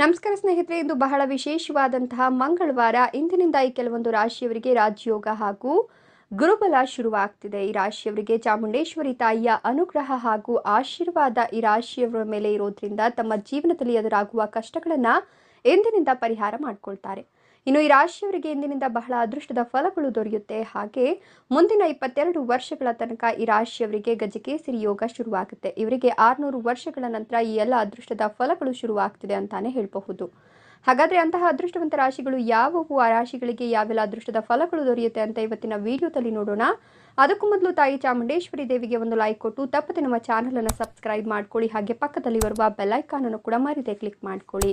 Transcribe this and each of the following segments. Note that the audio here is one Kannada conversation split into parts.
ನಮಸ್ಕಾರ ಸ್ನೇಹಿತರೆ ಇಂದು ಬಹಳ ವಿಶೇಷವಾದಂತಹ ಮಂಗಳವಾರ ಇಂದಿನಿಂದ ಈ ಕೆಲವೊಂದು ರಾಶಿಯವರಿಗೆ ರಾಜ್ಯೋಗ ಹಾಗೂ ಗುರುಬಲ ಶುರುವಾಗ್ತಿದೆ ಈ ರಾಶಿಯವರಿಗೆ ಚಾಮುಂಡೇಶ್ವರಿ ತಾಯಿಯ ಅನುಗ್ರಹ ಹಾಗೂ ಆಶೀರ್ವಾದ ಈ ರಾಶಿಯವರ ಮೇಲೆ ಇರೋದ್ರಿಂದ ತಮ್ಮ ಜೀವನದಲ್ಲಿ ಎದುರಾಗುವ ಕಷ್ಟಗಳನ್ನು ಎಂದಿನಿಂದ ಪರಿಹಾರ ಮಾಡಿಕೊಳ್ತಾರೆ ಇನ್ನು ಈ ರಾಶಿಯವರಿಗೆ ಇಂದಿನಿಂದ ಬಹಳ ಅದೃಷ್ಟದ ಫಲಗಳು ದೊರೆಯುತ್ತೆ ಹಾಗೆ ಮುಂದಿನ ಇಪ್ಪತ್ತೆರಡು ವರ್ಷಗಳ ತನಕ ಈ ರಾಶಿಯವರಿಗೆ ಗಜಕೇಸರಿ ಯೋಗ ಶುರುವಾಗುತ್ತೆ ಇವರಿಗೆ ಆರುನೂರು ವರ್ಷಗಳ ನಂತರ ಈ ಎಲ್ಲ ಅದೃಷ್ಟದ ಫಲಗಳು ಶುರುವಾಗ್ತಿದೆ ಅಂತಾನೆ ಹೇಳಬಹುದು ಹಾಗಾದ್ರೆ ಅಂತಹ ಅದೃಷ್ಟವಂತ ರಾಶಿಗಳು ಯಾವುವು ಆ ರಾಶಿಗಳಿಗೆ ಯಾವೆಲ್ಲ ಅದೃಷ್ಟದ ಫಲಗಳು ದೊರೆಯುತ್ತೆ ಅಂತ ಇವತ್ತಿನ ವಿಡಿಯೋದಲ್ಲಿ ನೋಡೋಣ ಅದಕ್ಕೂ ಮೊದಲು ತಾಯಿ ಚಾಮುಂಡೇಶ್ವರಿ ದೇವಿಗೆ ಒಂದು ಲೈಕ್ ಕೊಟ್ಟು ತಪ್ಪದೆ ನಮ್ಮ ಅನ್ನು ಸಬ್ಸ್ಕ್ರೈಬ್ ಮಾಡ್ಕೊಳ್ಳಿ ಹಾಗೆ ಪಕ್ಕದಲ್ಲಿ ಬರುವ ಅನ್ನು ಕೂಡ ಮರಿದೆ ಕ್ಲಿಕ್ ಮಾಡ್ಕೊಳ್ಳಿ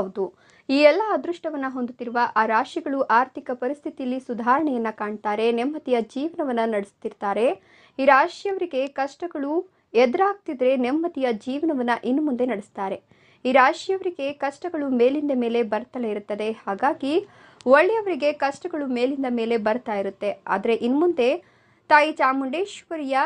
ಹೌದು ಈ ಎಲ್ಲ ಅದೃಷ್ಟವನ್ನ ಹೊಂದುತ್ತಿರುವ ಆ ರಾಶಿಗಳು ಆರ್ಥಿಕ ಪರಿಸ್ಥಿತಿಯಲ್ಲಿ ಸುಧಾರಣೆಯನ್ನ ಕಾಣ್ತಾರೆ ನೆಮ್ಮದಿಯ ಜೀವನವನ್ನ ನಡೆಸ್ತಿರ್ತಾರೆ ಈ ರಾಶಿಯವರಿಗೆ ಕಷ್ಟಗಳು ಎದುರಾಗ್ತಿದ್ರೆ ನೆಮ್ಮದಿಯ ಜೀವನವನ್ನ ಇನ್ನು ಮುಂದೆ ನಡೆಸ್ತಾರೆ ಈ ರಾಶಿಯವರಿಗೆ ಕಷ್ಟಗಳು ಮೇಲಿಂದ ಮೇಲೆ ಬರ್ತಲೇ ಇರುತ್ತದೆ ಹಾಗಾಗಿ ಒಳ್ಳೆಯವರಿಗೆ ಕಷ್ಟಗಳು ಮೇಲಿಂದ ಮೇಲೆ ಬರ್ತಾ ಇರುತ್ತೆ ಆದರೆ ಇನ್ಮುಂದೆ ತಾಯಿ ಚಾಮುಂಡೇಶ್ವರಿಯ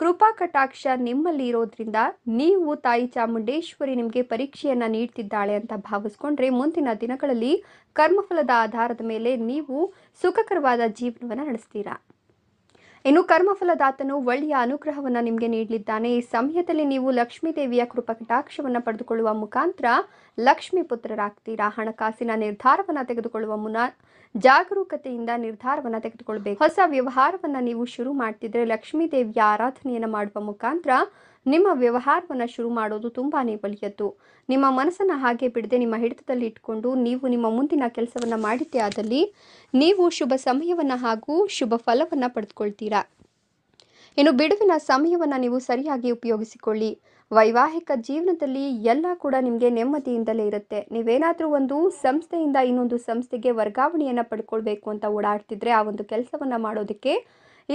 ಕೃಪಾ ಕಟಾಕ್ಷ ನಿಮ್ಮಲ್ಲಿ ಇರೋದ್ರಿಂದ ನೀವು ತಾಯಿ ಚಾಮುಂಡೇಶ್ವರಿ ನಿಮಗೆ ಪರೀಕ್ಷೆಯನ್ನು ನೀಡ್ತಿದ್ದಾಳೆ ಅಂತ ಭಾವಿಸ್ಕೊಂಡ್ರೆ ಮುಂದಿನ ದಿನಗಳಲ್ಲಿ ಕರ್ಮಫಲದ ಆಧಾರದ ಮೇಲೆ ನೀವು ಸುಖಕರವಾದ ಜೀವನವನ್ನು ನಡೆಸ್ತೀರಾ ಇನ್ನು ಕರ್ಮಫಲದಾತನು ಒಳ್ಳೆಯ ಅನುಗ್ರಹವನ್ನು ನಿಮಗೆ ನೀಡಲಿದ್ದಾನೆ ಈ ಸಮಯದಲ್ಲಿ ನೀವು ಲಕ್ಷ್ಮೀ ದೇವಿಯ ಕಟಾಕ್ಷವನ್ನು ಪಡೆದುಕೊಳ್ಳುವ ಮುಖಾಂತರ ಲಕ್ಷ್ಮೀ ಪುತ್ರರಾಗ್ತೀರಾ ಹಣಕಾಸಿನ ನಿರ್ಧಾರವನ್ನು ತೆಗೆದುಕೊಳ್ಳುವ ಮುನ್ನ ಜಾಗರೂಕತೆಯಿಂದ ನಿರ್ಧಾರವನ್ನು ತೆಗೆದುಕೊಳ್ಬೇಕು ಹೊಸ ವ್ಯವಹಾರವನ್ನು ನೀವು ಶುರು ಮಾಡ್ತಿದ್ರೆ ಲಕ್ಷ್ಮೀ ದೇವಿಯ ಆರಾಧನೆಯನ್ನು ಮಾಡುವ ಮುಖಾಂತರ ನಿಮ್ಮ ವ್ಯವಹಾರವನ್ನು ಶುರು ಮಾಡೋದು ತುಂಬಾ ಬಲಿಯದ್ದು ನಿಮ್ಮ ಮನಸ್ಸನ್ನು ಹಾಗೆ ಬಿಡದೆ ನಿಮ್ಮ ಹಿಡಿತದಲ್ಲಿ ಇಟ್ಕೊಂಡು ನೀವು ನಿಮ್ಮ ಮುಂದಿನ ಕೆಲಸವನ್ನು ಮಾಡಿದ್ದೇ ಆದಲ್ಲಿ ನೀವು ಶುಭ ಸಮಯವನ್ನು ಹಾಗೂ ಶುಭ ಫಲವನ್ನು ಪಡೆದುಕೊಳ್ತೀರಾ ಇನ್ನು ಬಿಡುವಿನ ಸಮಯವನ್ನು ನೀವು ಸರಿಯಾಗಿ ಉಪಯೋಗಿಸಿಕೊಳ್ಳಿ ವೈವಾಹಿಕ ಜೀವನದಲ್ಲಿ ಎಲ್ಲ ಕೂಡ ನಿಮಗೆ ನೆಮ್ಮದಿಯಿಂದಲೇ ಇರುತ್ತೆ ನೀವೇನಾದರೂ ಒಂದು ಸಂಸ್ಥೆಯಿಂದ ಇನ್ನೊಂದು ಸಂಸ್ಥೆಗೆ ವರ್ಗಾವಣೆಯನ್ನು ಪಡ್ಕೊಳ್ಬೇಕು ಅಂತ ಓಡಾಡ್ತಿದ್ರೆ ಆ ಒಂದು ಕೆಲಸವನ್ನು ಮಾಡೋದಕ್ಕೆ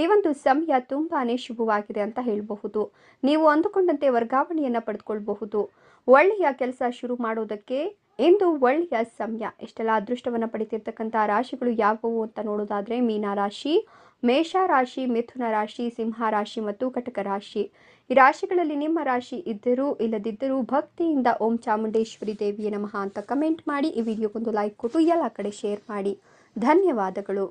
ಈ ಒಂದು ಸಮಯ ತುಂಬಾನೇ ಶುಭವಾಗಿದೆ ಅಂತ ಹೇಳಬಹುದು ನೀವು ಅಂದುಕೊಂಡಂತೆ ವರ್ಗಾವಣೆಯನ್ನು ಪಡೆದುಕೊಳ್ಳಬಹುದು ಒಳ್ಳೆಯ ಕೆಲಸ ಶುರು ಮಾಡೋದಕ್ಕೆ ಇಂದು ಒಳ್ಳೆಯ ಸಮಯ ಇಷ್ಟೆಲ್ಲ ಅದೃಷ್ಟವನ್ನು ಪಡಿತಿರ್ತಕ್ಕಂಥ ರಾಶಿಗಳು ಯಾವುವು ಅಂತ ನೋಡೋದಾದರೆ ಮೇಷ ರಾಶಿ ಮಿಥುನ ರಾಶಿ ಸಿಂಹ ರಾಶಿ ಮತ್ತು ಕಟಕ ರಾಶಿ ಈ ರಾಶಿಗಳಲ್ಲಿ ನಿಮ್ಮ ರಾಶಿ ಇದ್ದರೂ ಇಲ್ಲದಿದ್ದರೂ ಭಕ್ತಿಯಿಂದ ಓಂ ಚಾಮುಂಡೇಶ್ವರಿ ದೇವಿಯ ನಮಃ ಅಂತ ಕಮೆಂಟ್ ಮಾಡಿ ಈ ವಿಡಿಯೋಗೊಂದು ಲೈಕ್ ಕೊಟ್ಟು ಎಲ್ಲ ಕಡೆ ಶೇರ್ ಮಾಡಿ ಧನ್ಯವಾದಗಳು